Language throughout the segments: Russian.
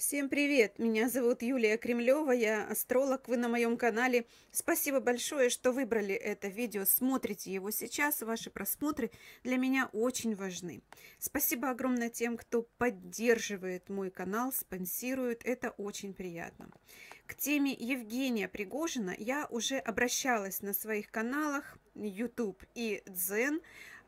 Всем привет! Меня зовут Юлия Кремлева, я астролог, вы на моем канале. Спасибо большое, что выбрали это видео, смотрите его сейчас, ваши просмотры для меня очень важны. Спасибо огромное тем, кто поддерживает мой канал, спонсирует, это очень приятно. К теме Евгения Пригожина я уже обращалась на своих каналах YouTube и Дзен,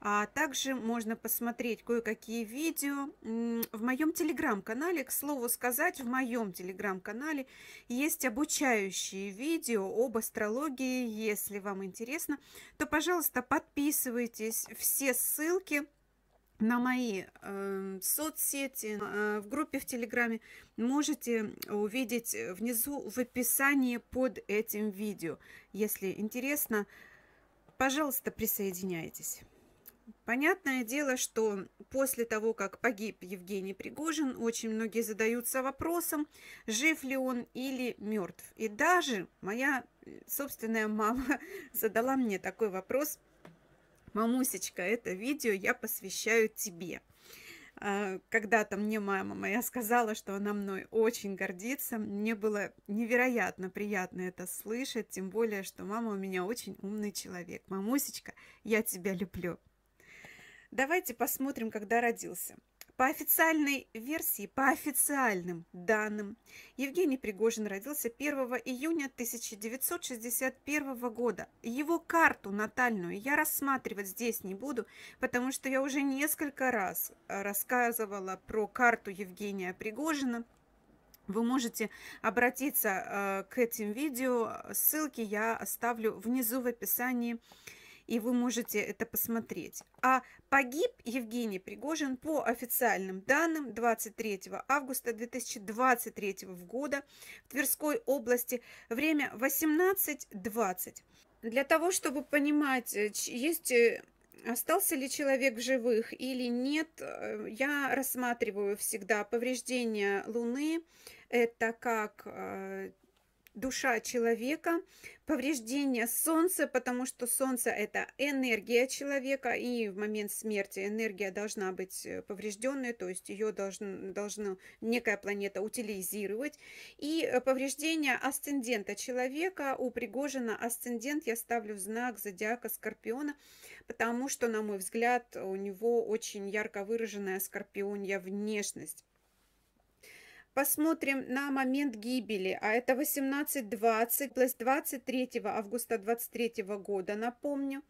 а также можно посмотреть кое-какие видео в моем телеграм-канале. К слову сказать, в моем телеграм-канале есть обучающие видео об астрологии. Если вам интересно, то, пожалуйста, подписывайтесь. Все ссылки на мои э, соцсети, э, в группе в Телеграме можете увидеть внизу в описании под этим видео. Если интересно, пожалуйста, присоединяйтесь. Понятное дело, что после того, как погиб Евгений Пригожин, очень многие задаются вопросом, жив ли он или мертв. И даже моя собственная мама задала мне такой вопрос. Мамусечка, это видео я посвящаю тебе. А, когда-то мне мама моя сказала, что она мной очень гордится. Мне было невероятно приятно это слышать, тем более, что мама у меня очень умный человек. Мамусечка, я тебя люблю. Давайте посмотрим, когда родился. По официальной версии, по официальным данным, Евгений Пригожин родился 1 июня 1961 года. Его карту натальную я рассматривать здесь не буду, потому что я уже несколько раз э, рассказывала про карту Евгения Пригожина. Вы можете обратиться э, к этим видео, ссылки я оставлю внизу в описании видео и вы можете это посмотреть. А погиб Евгений Пригожин по официальным данным 23 августа 2023 года в Тверской области. Время 18.20. Для того, чтобы понимать, э, есть э, остался ли человек в живых или нет, э, я рассматриваю всегда повреждения Луны. Это как душа человека, повреждение солнца, потому что солнце это энергия человека, и в момент смерти энергия должна быть э, поврежденной, то есть ее должен, должна некая планета утилизировать. И э, повреждение асцендента человека, у Пригожина асцендент я ставлю знак зодиака Скорпиона, потому что, на мой взгляд, у него очень ярко выраженная скорпионья внешность. Посмотрим на момент гибели, а это 18.20, то есть 23 августа 23 года, напомню.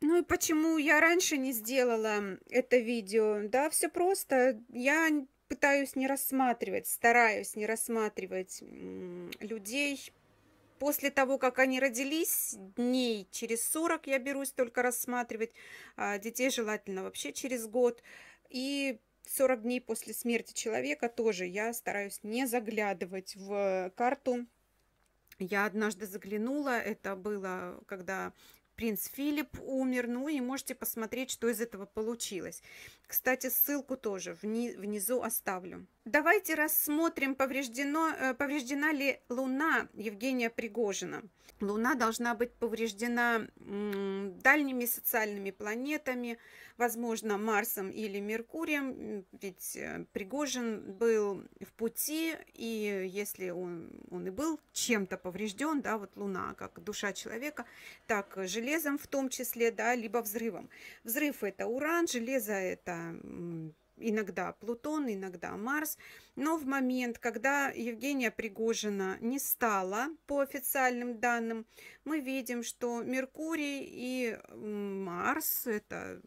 Ну и почему я раньше не сделала это видео? Да, все просто. Я пытаюсь не рассматривать, стараюсь не рассматривать людей после того, как они родились, дней через 40 я берусь только рассматривать, а, детей желательно вообще через год. И 40 дней после смерти человека тоже я стараюсь не заглядывать в карту. Я однажды заглянула, это было, когда принц Филипп умер, ну и можете посмотреть, что из этого получилось. Кстати, ссылку тоже внизу оставлю. Давайте рассмотрим, повреждено, э, повреждена ли Луна Евгения Пригожина. Луна должна быть повреждена дальними социальными планетами, возможно, Марсом или Меркурием, ведь э, Пригожин был в пути, и если он, он и был чем-то поврежден, да, вот Луна, как душа человека, так железо, э, железом в том числе, да, либо взрывом. Взрыв это уран, железо это иногда Плутон, иногда Марс. Но в момент, когда Евгения Пригожина не стала, по официальным данным, мы видим, что Меркурий и Марс, это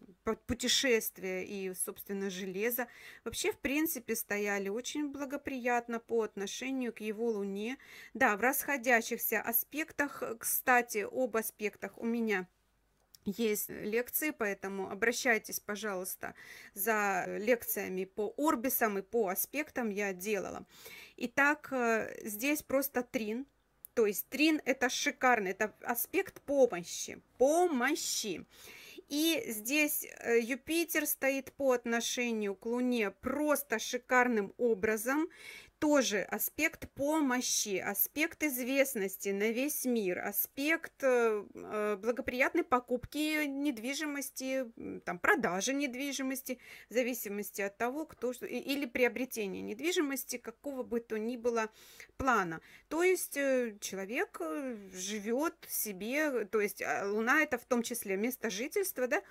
путешествие и, собственно, железо, вообще, в принципе, стояли очень благоприятно по отношению к его Луне. Да, в расходящихся аспектах, кстати, об аспектах у меня – есть э, лекции, поэтому обращайтесь, пожалуйста, за э, лекциями по орбисам и по аспектам я делала. Итак, э, здесь просто трин, то есть трин это шикарный, это аспект помощи, помощи. И здесь Юпитер стоит по отношению к Луне просто шикарным образом тоже аспект помощи, аспект известности на весь мир, аспект э, э, благоприятной покупки недвижимости, там, продажи недвижимости, в зависимости от того, кто что, или приобретения недвижимости, какого бы то ни было плана. То есть э, человек живет себе, то есть а, Луна это в том числе место жительства, да,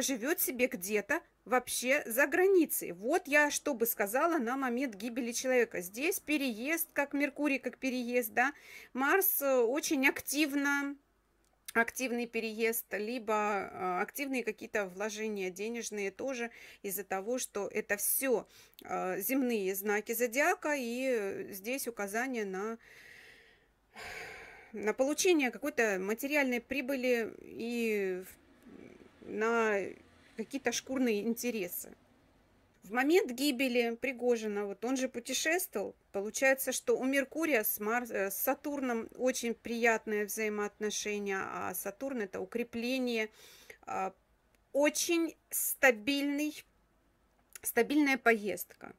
живет себе где-то вообще за границей. Вот я что бы сказала на момент гибели человека. Здесь переезд, как Меркурий, как переезд, да. Марс э, очень активно активный переезд, либо э, активные какие-то вложения денежные тоже из-за того, что это все э, земные знаки зодиака, и здесь указание на на получение какой-то материальной прибыли и на какие-то шкурные интересы. В момент гибели Пригожина, вот он же путешествовал, получается, что у Меркурия с, Мар... Э, с Сатурном очень приятное взаимоотношение, а Сатурн это укрепление, а, очень стабильный, стабильная поездка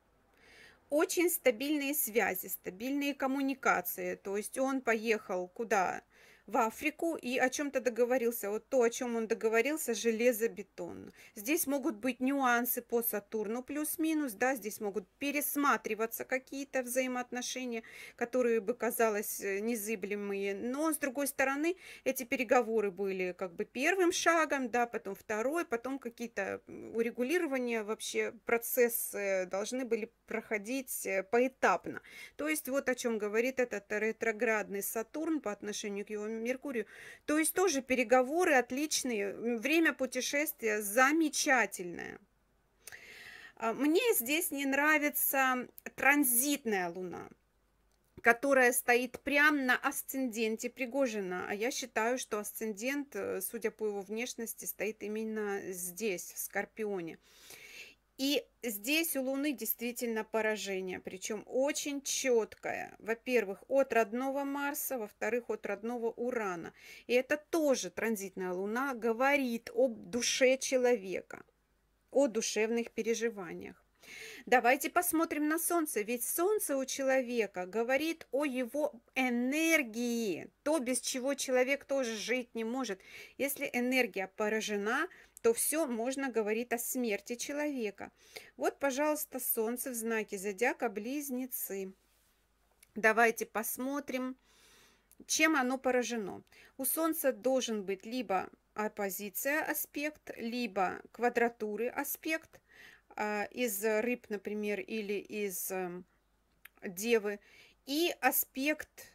очень стабильные связи, стабильные коммуникации. То есть он поехал куда? в Африку и о чем-то договорился. Вот то, о чем он договорился, железобетон. Здесь могут быть нюансы по Сатурну плюс-минус, да, здесь могут пересматриваться какие-то взаимоотношения, которые бы казалось э, незыблемые. Но, с другой стороны, эти переговоры были как бы первым шагом, да, потом второй, потом какие-то урегулирования вообще процессы должны были проходить э, поэтапно. То есть вот о чем говорит этот ретроградный Сатурн по отношению к его Меркурию. То есть тоже переговоры отличные, время путешествия замечательное. А, мне здесь не нравится транзитная луна которая стоит прямо на асценденте Пригожина. А я считаю, что асцендент, э, судя по его внешности, стоит именно здесь, в Скорпионе. И здесь у Луны действительно поражение, причем очень четкое. Во-первых, от родного Марса, во-вторых, от родного Урана. И это тоже транзитная Луна говорит о душе человека, о душевных переживаниях. Давайте посмотрим на Солнце, ведь Солнце у человека говорит о его энергии, то, без чего человек тоже жить не может. Если энергия поражена, то все можно говорить о смерти человека. Вот, пожалуйста, солнце в знаке зодиака близнецы. Давайте посмотрим, чем оно поражено. У солнца должен быть либо оппозиция аспект, либо квадратуры аспект а, из рыб, например, или из эм, девы. И аспект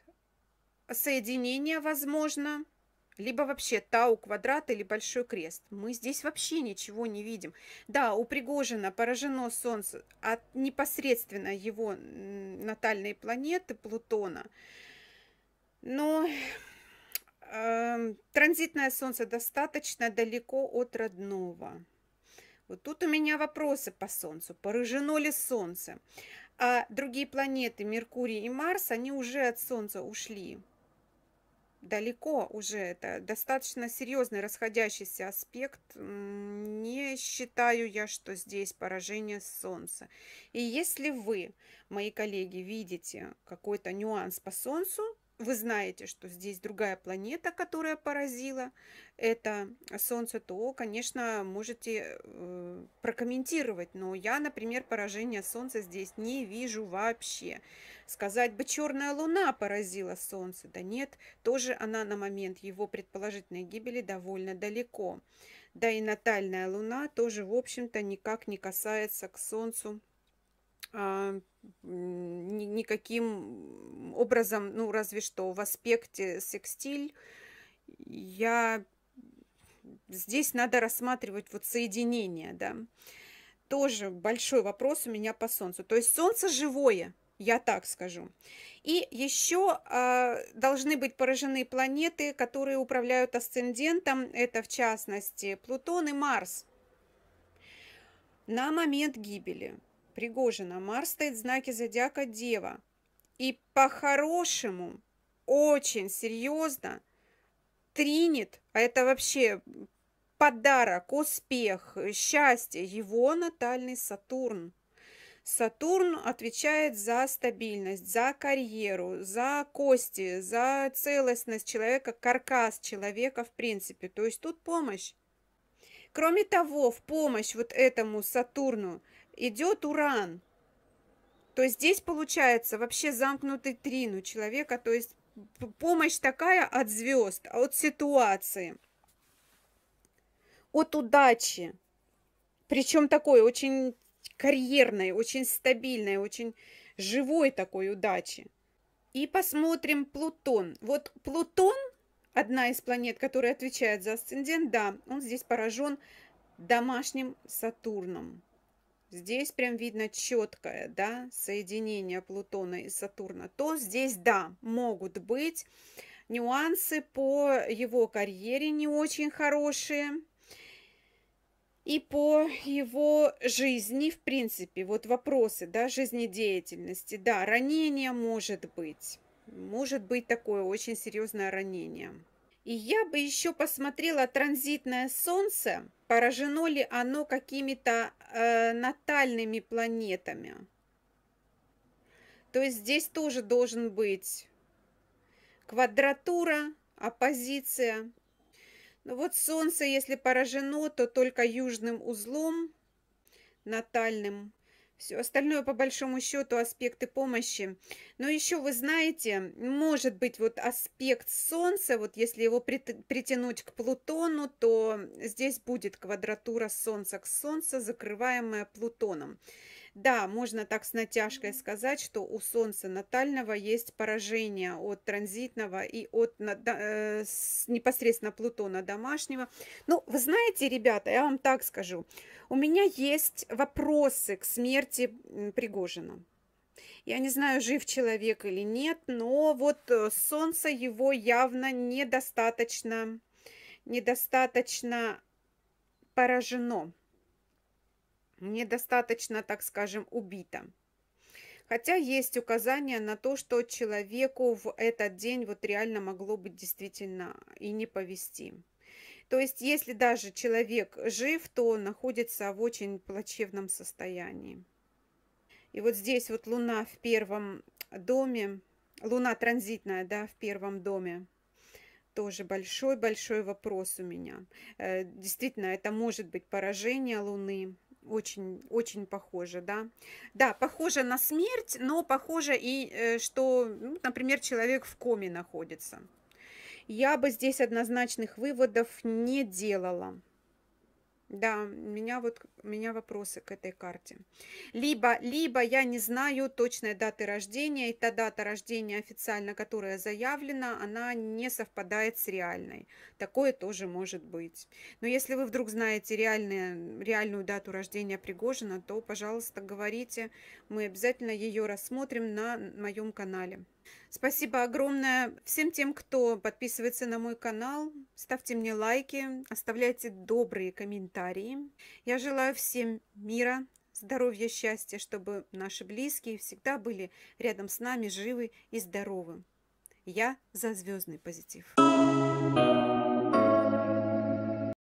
соединения возможно – либо вообще тау квадрат или большой крест. Мы здесь вообще ничего не видим. Да, у Пригожина поражено Солнце от непосредственно его натальной планеты Плутона. Но э, транзитное Солнце достаточно далеко от родного. Вот тут у меня вопросы по Солнцу. Поражено ли Солнце? А другие планеты, Меркурий и Марс, они уже от Солнца ушли далеко уже. Это достаточно серьезный расходящийся аспект. Не считаю я, что здесь поражение Солнца. И если вы, мои коллеги, видите какой-то нюанс по Солнцу, вы знаете, что здесь другая планета, которая поразила это Солнце, то, конечно, можете э, прокомментировать. Но я, например, поражение Солнца здесь не вижу вообще. Сказать бы, черная Луна поразила Солнце. Да нет, тоже она на момент его предположительной гибели довольно далеко. Да и натальная Луна тоже, в общем-то, никак не касается к Солнцу а, никаким образом, ну, разве что в аспекте секстиль, я здесь надо рассматривать вот соединение, да. Тоже большой вопрос у меня по солнцу. То есть солнце живое, я так скажу. И еще э, а, должны быть поражены планеты, которые управляют асцендентом. Это в частности Плутон и Марс на момент гибели. Пригожина. Марс стоит в знаке зодиака Дева. И по-хорошему, очень серьезно, тринет, а это вообще подарок, успех, счастье, его натальный Сатурн. Сатурн отвечает за стабильность, за карьеру, за кости, за целостность человека, каркас человека в принципе. То есть тут помощь. Кроме того, в помощь вот этому Сатурну – идет уран, то есть здесь получается вообще замкнутый трин у человека, то есть помощь такая от звезд, а от ситуации, от удачи. Причем такой очень карьерной, очень стабильной, очень живой такой удачи. И посмотрим Плутон. Вот Плутон, одна из планет, которая отвечает за асцендент, да, он здесь поражен домашним Сатурном. Здесь прям видно четкое да, соединение Плутона и Сатурна. То здесь, да, могут быть нюансы по его карьере не очень хорошие. И по его жизни, в принципе, вот вопросы, да, жизнедеятельности, да, ранение может быть. Может быть такое очень серьезное ранение. И я бы еще посмотрела транзитное солнце Поражено ли оно какими-то э, натальными планетами? То есть здесь тоже должен быть квадратура, оппозиция. Ну вот Солнце, если поражено, то только южным узлом натальным – все остальное, по большому счету, аспекты помощи. Но еще вы знаете, может быть, вот аспект Солнца, вот если его притянуть к Плутону, то здесь будет квадратура Солнца к Солнцу, закрываемая Плутоном. Да, можно так с натяжкой сказать, что у Солнца натального есть поражение от транзитного и от э, непосредственно Плутона домашнего. Ну, вы знаете, ребята, я вам так скажу. У меня есть вопросы к смерти Пригожина. Я не знаю, жив человек или нет, но вот э, солнце его явно недостаточно, недостаточно поражено недостаточно, так скажем, убито. Хотя есть указания на то, что человеку в этот день вот реально могло быть действительно и не повезти. То есть, если даже человек жив, то он находится в очень плачевном состоянии. И вот здесь вот Луна в первом доме, Луна транзитная, да, в первом доме, тоже большой-большой вопрос у меня. Э, действительно, это может быть поражение Луны, очень, очень похоже, да. Да, похоже на смерть, но похоже и, э, что, ну, например, человек в коме находится. Я бы здесь однозначных выводов не делала. Да, у меня вот у меня вопросы к этой карте. Либо, либо я не знаю точной даты рождения, и та дата рождения официально, которая заявлена, она не совпадает с реальной. Такое тоже может быть. Но если вы вдруг знаете реальные, реальную дату рождения Пригожина, то, пожалуйста, говорите. Мы обязательно ее рассмотрим на моем канале. Спасибо огромное всем тем, кто подписывается на мой канал. Ставьте мне лайки, оставляйте добрые комментарии. Я желаю всем мира, здоровья, счастья, чтобы наши близкие всегда были рядом с нами, живы и здоровы. Я за звездный позитив.